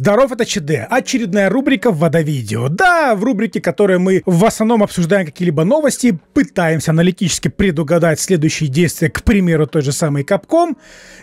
Здоров, это ЧД. Очередная рубрика «Вода-видео». Да, в рубрике, в которой мы в основном обсуждаем какие-либо новости, пытаемся аналитически предугадать следующие действия, к примеру, той же самой Капком,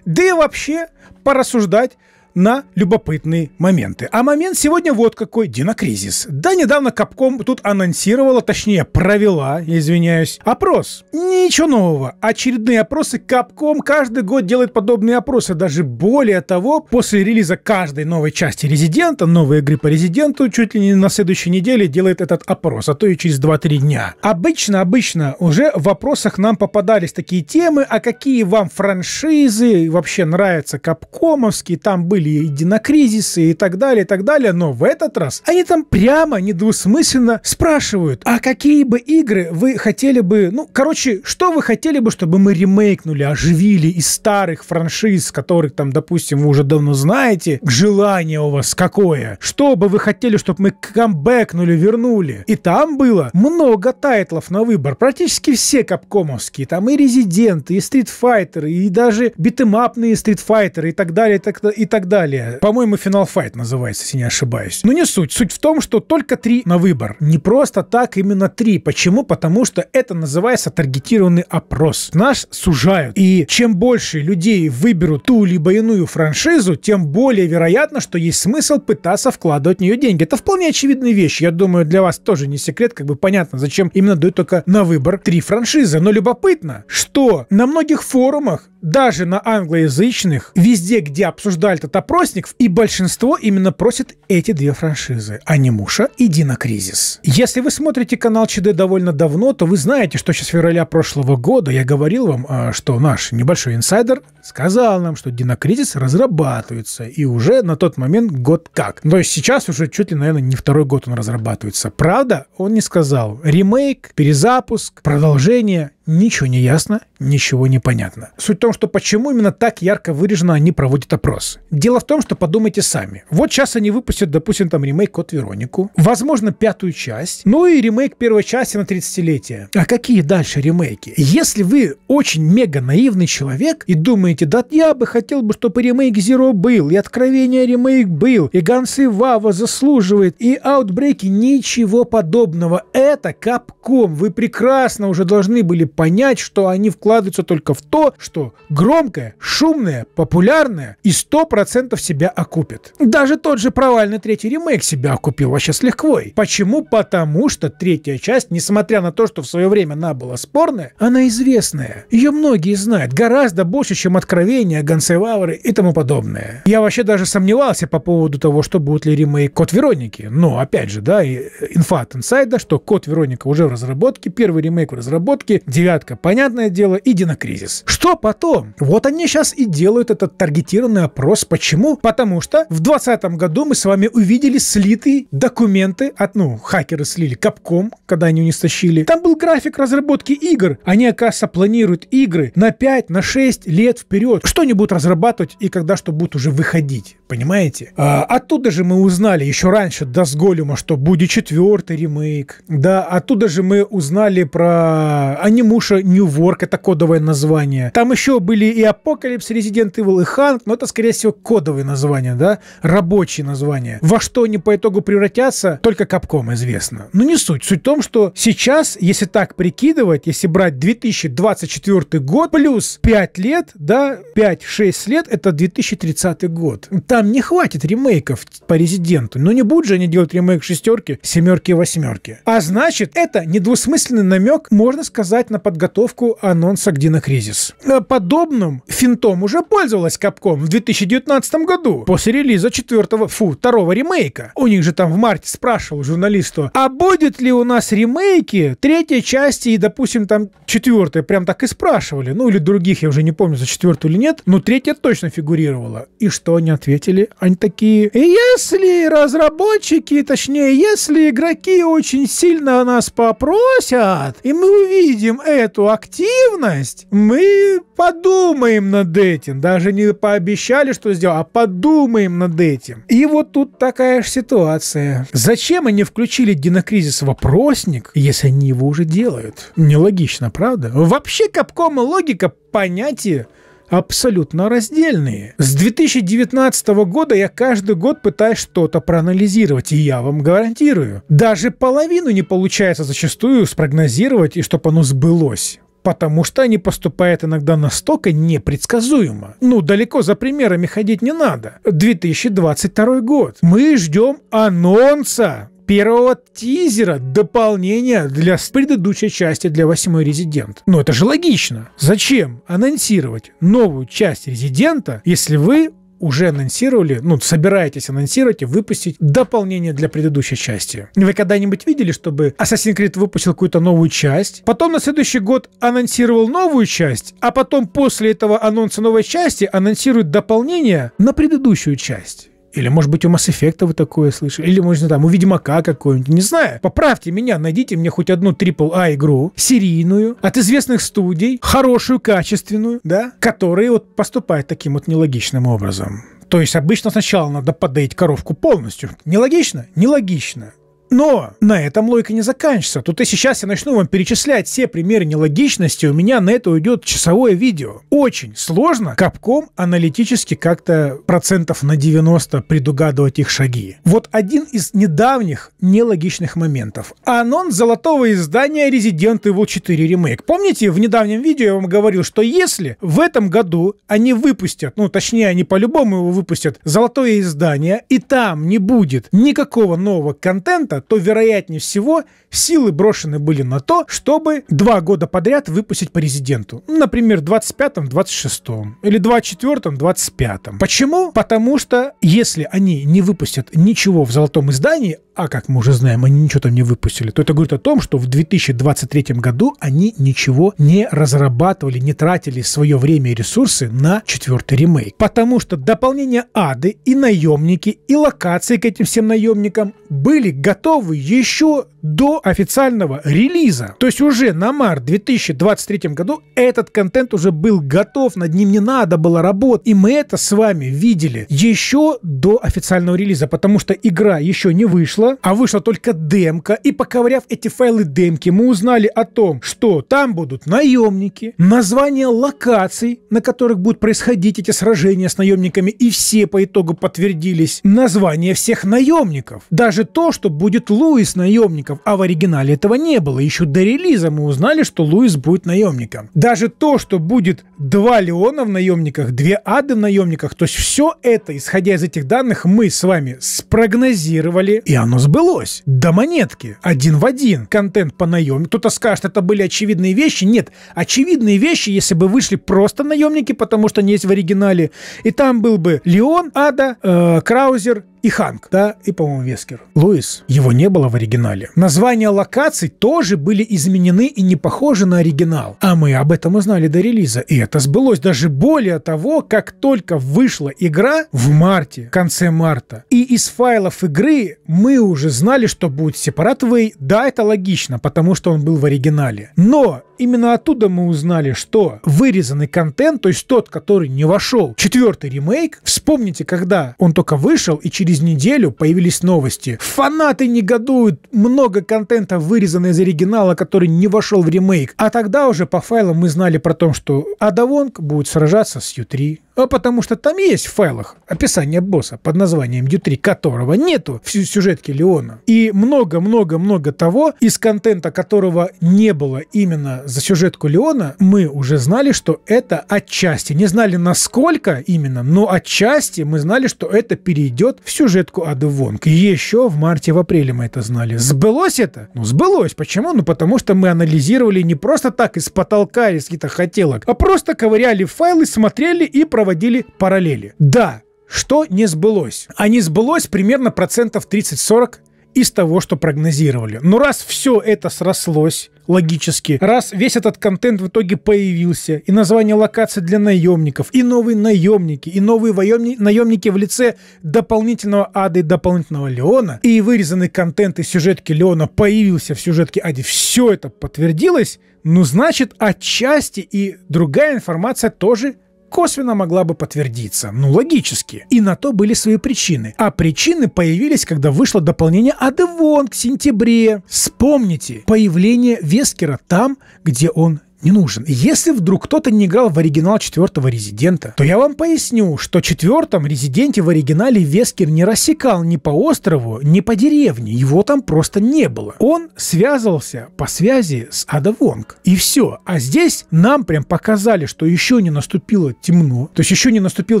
да и вообще порассуждать на любопытные моменты. А момент сегодня вот какой – Динокризис. Да, недавно Капком тут анонсировала, точнее провела, извиняюсь, опрос. Ничего нового. Очередные опросы Капком каждый год делает подобные опросы. Даже более того, после релиза каждой новой части Резидента, новой игры по Резиденту, чуть ли не на следующей неделе делает этот опрос, а то и через 2-3 дня. Обычно, обычно уже в опросах нам попадались такие темы, а какие вам франшизы вообще нравятся капкомовские, там были были единокризисы и так далее, и так далее, но в этот раз они там прямо недвусмысленно спрашивают, а какие бы игры вы хотели бы, ну, короче, что вы хотели бы, чтобы мы ремейкнули, оживили из старых франшиз, которых там, допустим, вы уже давно знаете, желание у вас какое? Что бы вы хотели, чтобы мы камбэкнули, вернули? И там было много тайтлов на выбор, практически все капкомовские, там и Резиденты, и Street Fighter, и даже битэмапные Стритфайтеры, и так далее, и так, и так далее далее. По-моему, Final Fight называется, если не ошибаюсь. Но не суть. Суть в том, что только три на выбор. Не просто так, именно три. Почему? Потому что это называется таргетированный опрос. Нас сужают. И чем больше людей выберут ту либо иную франшизу, тем более вероятно, что есть смысл пытаться вкладывать в нее деньги. Это вполне очевидная вещь. Я думаю, для вас тоже не секрет, как бы понятно, зачем именно дают только на выбор три франшизы. Но любопытно, что на многих форумах даже на англоязычных, везде, где обсуждали этот опросник, и большинство именно просит эти две франшизы, Анимуша и Динокризис. Если вы смотрите канал ЧД довольно давно, то вы знаете, что сейчас февраля прошлого года я говорил вам, а, что наш небольшой инсайдер сказал нам, что Динокризис разрабатывается, и уже на тот момент год как. То есть сейчас уже чуть ли, наверное, не второй год он разрабатывается. Правда, он не сказал. Ремейк, перезапуск, продолжение, Ничего не ясно, ничего не понятно. Суть в том, что почему именно так ярко выраженно они проводят опрос. Дело в том, что подумайте сами. Вот сейчас они выпустят, допустим, там ремейк от Веронику», возможно, пятую часть, ну и ремейк первой части на 30-летие. А какие дальше ремейки? Если вы очень мега наивный человек и думаете, да я бы хотел бы, чтобы ремейк Zero был, и Откровение ремейк был, и Гансы Вава заслуживает, и Аутбреки, ничего подобного. Это Капком. Вы прекрасно уже должны были понять, что они вкладываются только в то, что громкое, шумное, популярное и 100% себя окупит. Даже тот же провальный третий ремейк себя окупил вообще с лихвой. Почему? Потому что третья часть, несмотря на то, что в свое время она была спорная, она известная. Ее многие знают. Гораздо больше, чем откровения, гансевавры и тому подобное. Я вообще даже сомневался по поводу того, что будет ли ремейк Кот Вероники. Но, опять же, да, инфа от инсайда, что Кот Вероника уже в разработке, первый ремейк в разработке, девятка, понятное дело, иди на кризис. Что потом? Вот они сейчас и делают этот таргетированный опрос. Почему? Потому что в 2020 году мы с вами увидели слитые документы от, ну, хакеры слили капком, когда они у них стащили. Там был график разработки игр. Они, оказывается, планируют игры на 5, на 6 лет вперед. Что они будут разрабатывать и когда что будут уже выходить. Понимаете? А, оттуда же мы узнали еще раньше до Сголюма, что будет четвертый ремейк. Да, оттуда же мы узнали про анимуша New Work, это кодовое название. Там еще были и Апокалипс, Resident Evil и Ханк, но это, скорее всего, кодовые названия, да? Рабочие названия. Во что они по итогу превратятся, только Капком известно. Но ну, не суть. Суть в том, что сейчас, если так прикидывать, если брать 2024 год плюс 5 лет, да, 5-6 лет, это 2030 год. Там там не хватит ремейков по резиденту. Ну не будут же они делать ремейк шестерки, семерки и восьмерки. А значит, это недвусмысленный намек, можно сказать, на подготовку анонса к Динокризис. Э, подобным финтом уже пользовалась Капком в 2019 году, после релиза четвертого, фу, второго ремейка. У них же там в марте спрашивал журналисту, а будет ли у нас ремейки третьей части и, допустим, там четвертой, прям так и спрашивали. Ну или других, я уже не помню, за четвертую или нет, но третья точно фигурировала. И что они ответили? пользователи, они такие, и если разработчики, точнее, если игроки очень сильно нас попросят, и мы увидим эту активность, мы подумаем над этим. Даже не пообещали, что сделаем, а подумаем над этим. И вот тут такая же ситуация. Зачем они включили Динокризис вопросник, если они его уже делают? Нелогично, правда? Вообще Капкома логика понятия абсолютно раздельные. С 2019 года я каждый год пытаюсь что-то проанализировать, и я вам гарантирую, даже половину не получается зачастую спрогнозировать, и чтобы оно сбылось потому что они поступают иногда настолько непредсказуемо. Ну, далеко за примерами ходить не надо. 2022 год. Мы ждем анонса первого тизера дополнения для предыдущей части, для восьмой Резидент. Но это же логично. Зачем анонсировать новую часть Резидента, если вы уже анонсировали, ну, собираетесь анонсировать и выпустить дополнение для предыдущей части. Вы когда-нибудь видели, чтобы Assassin's Creed выпустил какую-то новую часть, потом на следующий год анонсировал новую часть, а потом после этого анонса новой части анонсирует дополнение на предыдущую часть? Или, может быть, у Mass Effect вы такое слышали? Или, может, ну, там, у Ведьмака какой-нибудь? Не знаю. Поправьте меня, найдите мне хоть одну AAA а игру, серийную, от известных студий, хорошую, качественную, да, которая вот поступает таким вот нелогичным образом. То есть обычно сначала надо подоить коровку полностью. Нелогично? Нелогично. Но на этом логика не заканчивается. Тут и сейчас я начну вам перечислять все примеры нелогичности, у меня на это уйдет часовое видео. Очень сложно капком аналитически как-то процентов на 90 предугадывать их шаги. Вот один из недавних нелогичных моментов. Анонс золотого издания Resident Evil 4 Remake. Помните, в недавнем видео я вам говорил, что если в этом году они выпустят, ну точнее они по-любому его выпустят, золотое издание, и там не будет никакого нового контента, марта, то, вероятнее всего, силы брошены были на то, чтобы два года подряд выпустить по резиденту. Например, 25-м, 26-м. Или 24-м, 25-м. Почему? Потому что если они не выпустят ничего в золотом издании, а как мы уже знаем, они ничего там не выпустили, то это говорит о том, что в 2023 году они ничего не разрабатывали, не тратили свое время и ресурсы на четвертый ремейк. Потому что дополнение Ады и наемники, и локации к этим всем наемникам были готовы готовы еще до официального релиза. То есть уже на март 2023 году этот контент уже был готов, над ним не надо было работать. И мы это с вами видели еще до официального релиза, потому что игра еще не вышла, а вышла только демка. И поковыряв эти файлы демки, мы узнали о том, что там будут наемники, название локаций, на которых будут происходить эти сражения с наемниками, и все по итогу подтвердились название всех наемников. Даже то, что будет будет Луис наемником, а в оригинале этого не было. Еще до релиза мы узнали, что Луис будет наемником. Даже то, что будет два Леона в наемниках, две Ады в наемниках, то есть все это, исходя из этих данных, мы с вами спрогнозировали, и оно сбылось. До монетки. Один в один. Контент по наемникам. Кто-то скажет, это были очевидные вещи. Нет, очевидные вещи, если бы вышли просто наемники, потому что они есть в оригинале, и там был бы Леон, Ада, э, Краузер, и Ханк, да, и, по-моему, Вескер. Луис, его не было в оригинале. Названия локаций тоже были изменены и не похожи на оригинал. А мы об этом узнали до релиза, и это сбылось даже более того, как только вышла игра в марте, в конце марта, и из файлов игры мы уже знали, что будет Сепаратовый. Да, это логично, потому что он был в оригинале. Но именно оттуда мы узнали, что вырезанный контент, то есть тот, который не вошел, четвертый ремейк, вспомните, когда он только вышел, и через неделю появились новости. Фанаты негодуют, много контента вырезано из оригинала, который не вошел в ремейк. А тогда уже по файлам мы знали про то, что Адавонг будет сражаться с Ю-3, а потому что там есть в файлах описание босса под названием Ю-3, которого нету в сюжетке Леона. И много-много-много того из контента, которого не было именно за сюжетку Леона мы уже знали, что это отчасти. Не знали, насколько именно, но отчасти мы знали, что это перейдет в сюжетку Ады Вонг. Еще в марте, в апреле мы это знали. Сбылось это? Ну, сбылось. Почему? Ну, потому что мы анализировали не просто так из потолка, из каких-то хотелок, а просто ковыряли файлы, смотрели и проводили параллели. Да, что не сбылось? А не сбылось примерно процентов 30-40 из того, что прогнозировали. Но раз все это срослось, логически. Раз весь этот контент в итоге появился, и название локации для наемников, и новые наемники, и новые воемни... наемники в лице дополнительного Ады и дополнительного Леона, и вырезанный контент из сюжетки Леона появился в сюжетке Ади, все это подтвердилось, ну значит отчасти и другая информация тоже косвенно могла бы подтвердиться. Ну, логически. И на то были свои причины. А причины появились, когда вышло дополнение Адевон к сентябре. Вспомните появление Вескера там, где он не нужен. Если вдруг кто-то не играл в оригинал четвертого резидента, то я вам поясню, что четвертом резиденте в оригинале Вескер не рассекал ни по острову, ни по деревне. Его там просто не было. Он связывался по связи с Ада Вонг. И все. А здесь нам прям показали, что еще не наступило темно. То есть еще не наступила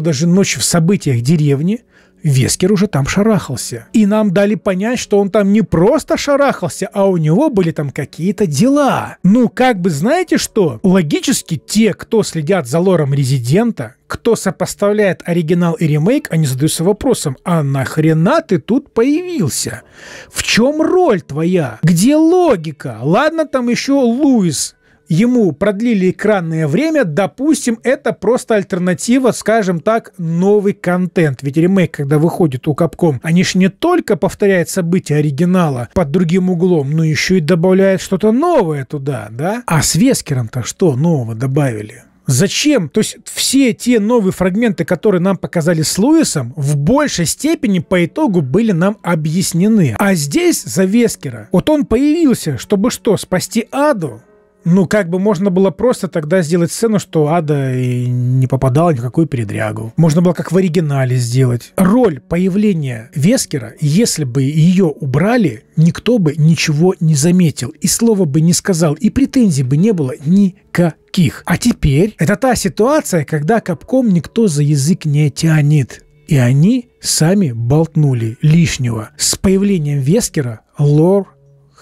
даже ночь в событиях деревни Вескер уже там шарахался. И нам дали понять, что он там не просто шарахался, а у него были там какие-то дела. Ну, как бы знаете что? Логически те, кто следят за лором Резидента, кто сопоставляет оригинал и ремейк, они задаются вопросом, а нахрена ты тут появился? В чем роль твоя? Где логика? Ладно, там еще Луис ему продлили экранное время, допустим, это просто альтернатива, скажем так, новый контент. Ведь ремейк, когда выходит у Капком, они же не только повторяют события оригинала под другим углом, но еще и добавляют что-то новое туда, да? А с Вескером-то что нового добавили? Зачем? То есть все те новые фрагменты, которые нам показали с Луисом, в большей степени по итогу были нам объяснены. А здесь за Вескера. Вот он появился, чтобы что, спасти Аду? Ну, как бы можно было просто тогда сделать сцену, что Ада и не попадала ни в какую передрягу. Можно было как в оригинале сделать. Роль появления Вескера, если бы ее убрали, никто бы ничего не заметил, и слова бы не сказал, и претензий бы не было никаких. А теперь это та ситуация, когда капком никто за язык не тянет. И они сами болтнули лишнего. С появлением Вескера лор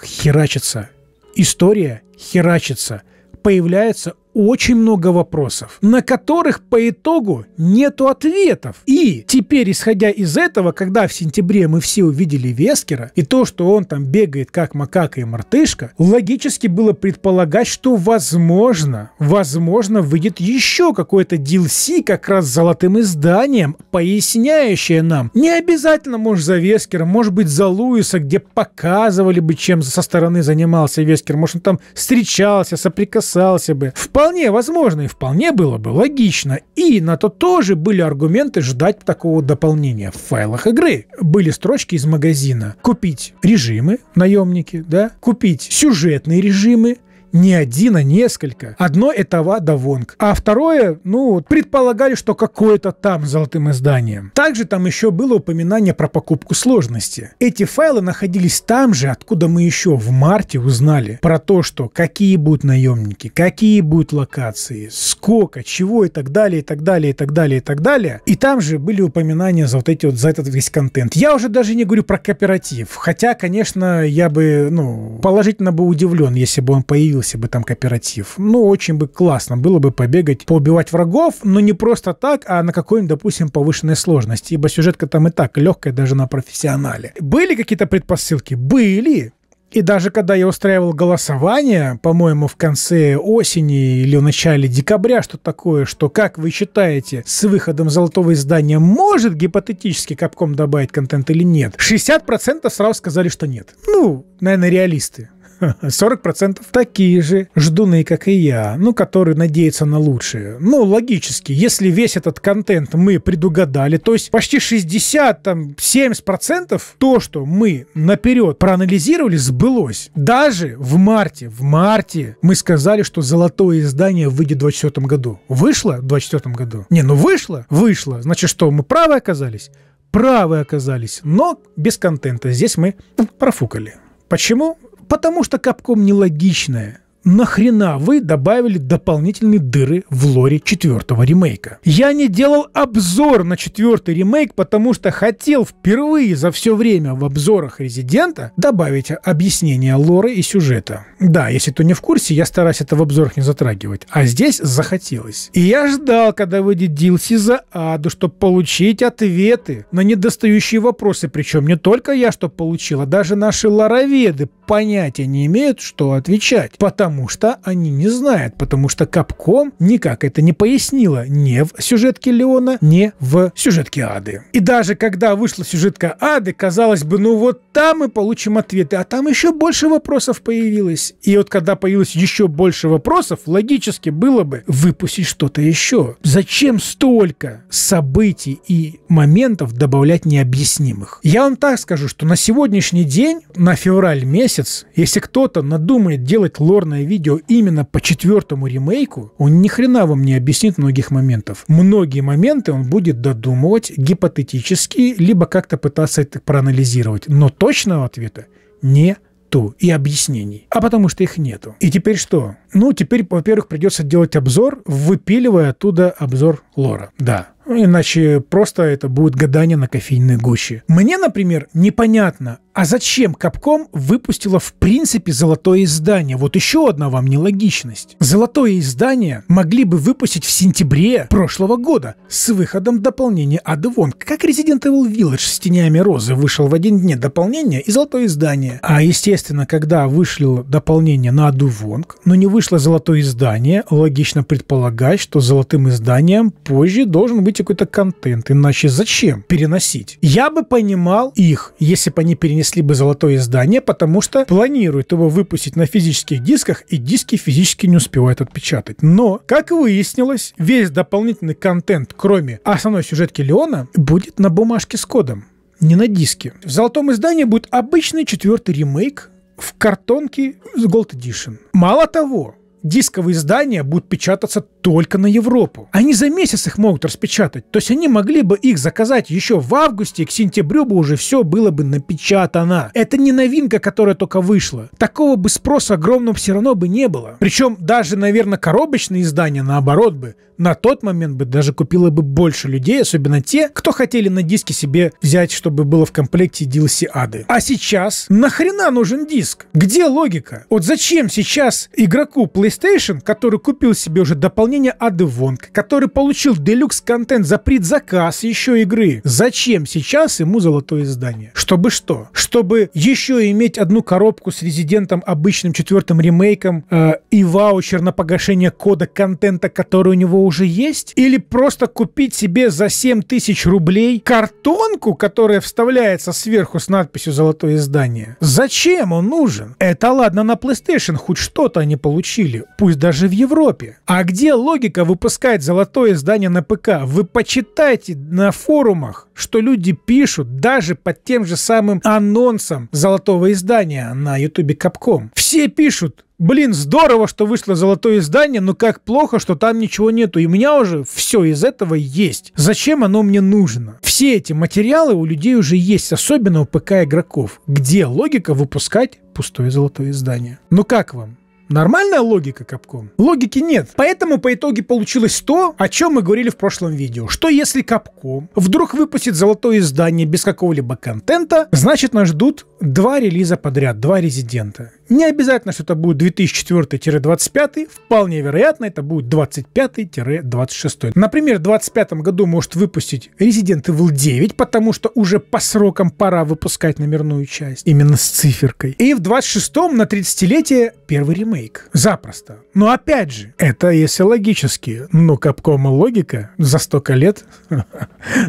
херачится история херачится, появляется очень много вопросов, на которых по итогу нету ответов. И теперь, исходя из этого, когда в сентябре мы все увидели Вескера и то, что он там бегает как макака и мартышка, логически было предполагать, что возможно, возможно выйдет еще какой-то DLC как раз с золотым изданием, поясняющее нам. Не обязательно, может, за Вескера, может быть, за Луиса, где показывали бы, чем со стороны занимался Вескер, может, он там встречался, соприкасался бы. Вполне вполне возможно и вполне было бы логично. И на то тоже были аргументы ждать такого дополнения. В файлах игры были строчки из магазина. Купить режимы, наемники, да, купить сюжетные режимы, не один, а несколько. Одно — это Вада Вонг. А второе, ну, предполагали, что какое-то там золотым изданием. Также там еще было упоминание про покупку сложности. Эти файлы находились там же, откуда мы еще в марте узнали про то, что какие будут наемники, какие будут локации, сколько, чего и так далее, и так далее, и так далее, и так далее. И там же были упоминания за вот эти вот, за этот весь контент. Я уже даже не говорю про кооператив, хотя, конечно, я бы, ну, положительно бы удивлен, если бы он появился появился бы там кооператив. Ну, очень бы классно было бы побегать, поубивать врагов, но не просто так, а на какой-нибудь, допустим, повышенной сложности, ибо сюжетка там и так легкая даже на профессионале. Были какие-то предпосылки? Были. И даже когда я устраивал голосование, по-моему, в конце осени или в начале декабря, что такое, что, как вы считаете, с выходом золотого издания может гипотетически Капком добавить контент или нет? 60% сразу сказали, что нет. Ну, наверное, реалисты. 40% такие же ждуны, как и я, ну, которые надеются на лучшее. Ну, логически, если весь этот контент мы предугадали, то есть почти 60, там, 70% то, что мы наперед проанализировали, сбылось. Даже в марте, в марте мы сказали, что золотое издание выйдет в 2024 году. Вышло в 2024 году? Не, ну вышло, вышло. Значит, что, мы правы оказались? правы оказались, но без контента. Здесь мы профукали. Почему? Потому что капком нелогичное нахрена вы добавили дополнительные дыры в лоре четвертого ремейка? Я не делал обзор на четвертый ремейк, потому что хотел впервые за все время в обзорах Резидента добавить объяснение лоры и сюжета. Да, если кто не в курсе, я стараюсь это в обзорах не затрагивать. А здесь захотелось. И я ждал, когда выйдет DLC за Аду, чтобы получить ответы на недостающие вопросы. Причем не только я что получил, а даже наши лороведы понятия не имеют, что отвечать. Потому потому что они не знают, потому что Капком никак это не пояснила ни в сюжетке Леона, ни в сюжетке Ады. И даже когда вышла сюжетка Ады, казалось бы, ну вот там мы получим ответы, а там еще больше вопросов появилось. И вот когда появилось еще больше вопросов, логически было бы выпустить что-то еще. Зачем столько событий и моментов добавлять необъяснимых? Я вам так скажу, что на сегодняшний день, на февраль месяц, если кто-то надумает делать лорное видео именно по четвертому ремейку, он ни хрена вам не объяснит многих моментов. Многие моменты он будет додумывать гипотетически, либо как-то пытаться это проанализировать. Но точного ответа не нету и объяснений. А потому что их нету. И теперь что? Ну, теперь, во-первых, придется делать обзор, выпиливая оттуда обзор лора. Да, ну, иначе просто это будет гадание на кофейной гуще. Мне, например, непонятно, а зачем Капком выпустила в принципе золотое издание? Вот еще одна вам нелогичность. Золотое издание могли бы выпустить в сентябре прошлого года с выходом дополнения Адвон. Как Resident Evil Village с Тенями Розы вышел в один день дополнение и золотое издание. А естественно, когда вышло дополнение на Адувонг, но не вышло золотое издание, логично предполагать, что золотым изданием позже должен быть переносите какой-то контент, иначе зачем переносить? Я бы понимал их, если бы они перенесли бы золотое издание, потому что планируют его выпустить на физических дисках, и диски физически не успевают отпечатать. Но, как выяснилось, весь дополнительный контент, кроме основной сюжетки Леона, будет на бумажке с кодом не на диске. В золотом издании будет обычный четвертый ремейк в картонке с Gold Edition. Мало того, дисковые издания будут печататься только на Европу. Они за месяц их могут распечатать. То есть они могли бы их заказать еще в августе, и к сентябрю бы уже все было бы напечатано. Это не новинка, которая только вышла. Такого бы спроса огромного все равно бы не было. Причем даже, наверное, коробочные издания, наоборот бы, на тот момент бы даже купило бы больше людей, особенно те, кто хотели на диске себе взять, чтобы было в комплекте DLC ады. А сейчас нахрена нужен диск? Где логика? Вот зачем сейчас игроку PlayStation, который купил себе уже дополнительно исполнения Ады Вонг, который получил делюкс контент за предзаказ еще игры. Зачем сейчас ему золотое издание? Чтобы что? Чтобы еще иметь одну коробку с резидентом обычным четвертым ремейком э, и ваучер на погашение кода контента, который у него уже есть? Или просто купить себе за 7 тысяч рублей картонку, которая вставляется сверху с надписью «Золотое издание»? Зачем он нужен? Это ладно, на PlayStation хоть что-то они получили, пусть даже в Европе. А где логика выпускать золотое издание на ПК. Вы почитайте на форумах, что люди пишут даже под тем же самым анонсом золотого издания на ютубе Капком. Все пишут, Блин, здорово, что вышло золотое издание, но как плохо, что там ничего нету. И у меня уже все из этого есть. Зачем оно мне нужно? Все эти материалы у людей уже есть, особенно у ПК игроков. Где логика выпускать пустое золотое издание? Ну как вам? Нормальная логика, Капком? Логики нет. Поэтому по итоге получилось то, о чем мы говорили в прошлом видео. Что если Капком вдруг выпустит золотое издание без какого-либо контента, значит нас ждут два релиза подряд, два резидента. Не обязательно, что это будет 2004-25, вполне вероятно, это будет 25-26. Например, в 25 году может выпустить Resident Evil 9, потому что уже по срокам пора выпускать номерную часть, именно с циферкой. И в 26-м на 30-летие первый ремейк. Запросто. Но опять же, это если логически. Но Капкома логика за столько лет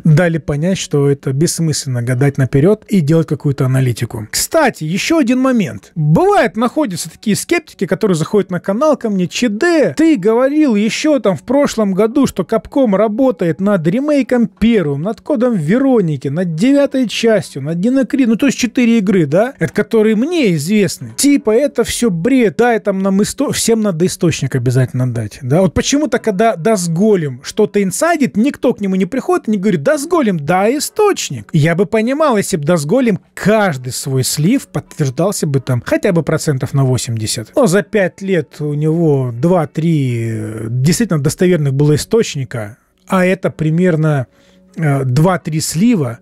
дали понять, что это бессмысленно гадать наперед и делать какую-то аналитику. Кстати, еще один момент. Бывает бывает, находятся такие скептики, которые заходят на канал ко мне, ЧД, ты говорил еще там в прошлом году, что Капком работает над ремейком первым, над кодом Вероники, над девятой частью, над Динокри, ну то есть четыре игры, да, это которые мне известны. Типа это все бред, да, там нам исто... всем надо источник обязательно дать, да. Вот почему-то, когда Дасголем что-то инсайдит, никто к нему не приходит и не говорит, Дасголем, да, источник. Я бы понимал, если бы Дасголем каждый свой слив подтверждался бы там хотя бы про процентов на 80. Но за 5 лет у него 2-3 действительно достоверных было источника, а это примерно 2-3 э, слива,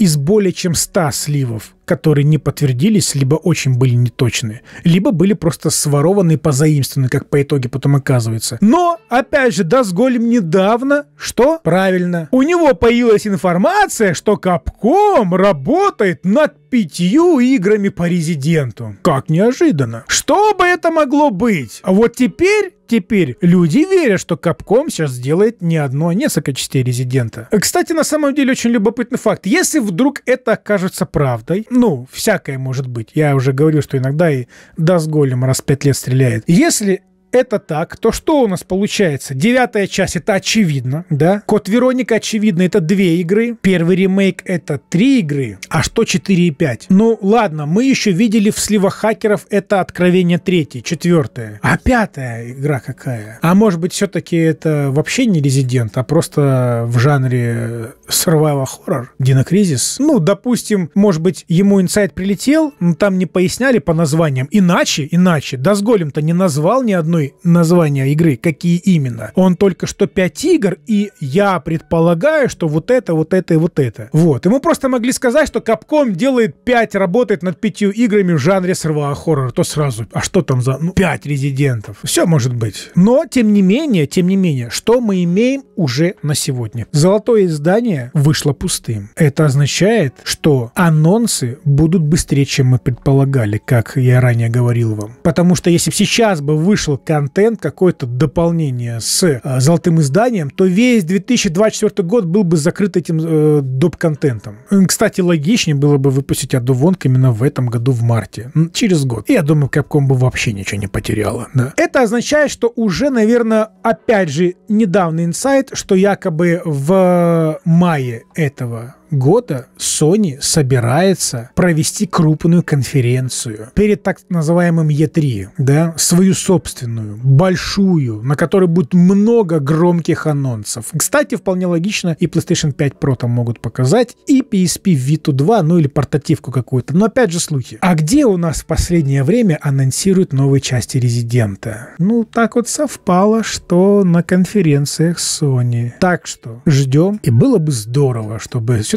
из более чем 100 сливов, которые не подтвердились, либо очень были неточны, либо были просто сворованы и позаимствованы, как по итоге потом оказывается. Но, опять же, да, Голем недавно, что? Правильно. У него появилась информация, что Капком работает над пятью играми по резиденту. Как неожиданно. Что бы это могло быть? А вот теперь теперь люди верят, что Капком сейчас сделает не одно, а несколько частей Резидента. Кстати, на самом деле очень любопытный факт. Если вдруг это окажется правдой, ну, всякое может быть. Я уже говорю, что иногда и Даст Голем раз пять лет стреляет. Если это так, то что у нас получается? Девятая часть это очевидно, да? Код Вероника очевидно, это две игры. Первый ремейк это три игры. А что 4 и 5? Ну ладно, мы еще видели в сливах хакеров это откровение третье, четвертое. А пятая игра какая? А может быть все-таки это вообще не резидент, а просто в жанре survival horror, динокризис? Ну, допустим, может быть ему инсайт прилетел, но там не поясняли по названиям. Иначе, иначе, да с голем-то не назвал ни одной ценой названия игры, какие именно. Он только что 5 игр, и я предполагаю, что вот это, вот это и вот это. Вот. Ему просто могли сказать, что Capcom делает 5, работает над 5 играми в жанре срывая хоррора То сразу, а что там за ну, 5 резидентов? Все может быть. Но, тем не менее, тем не менее, что мы имеем уже на сегодня? Золотое издание вышло пустым. Это означает, что анонсы будут быстрее, чем мы предполагали, как я ранее говорил вам. Потому что если бы сейчас бы вышел контент, какое-то дополнение с э, золотым изданием, то весь 2024 год был бы закрыт этим э, доп-контентом. Кстати, логичнее было бы выпустить Аду Вонг именно в этом году в марте, через год. И я думаю, Capcom бы вообще ничего не потеряла. Да. Это означает, что уже, наверное, опять же, недавний инсайт, что якобы в э, мае этого года Sony собирается провести крупную конференцию перед так называемым E3, да, свою собственную, большую, на которой будет много громких анонсов. Кстати, вполне логично, и PlayStation 5 Pro там могут показать, и PSP Vita 2, ну или портативку какую-то. Но опять же слухи. А где у нас в последнее время анонсируют новые части Резидента? Ну, так вот совпало, что на конференциях Sony. Так что ждем. И было бы здорово, чтобы все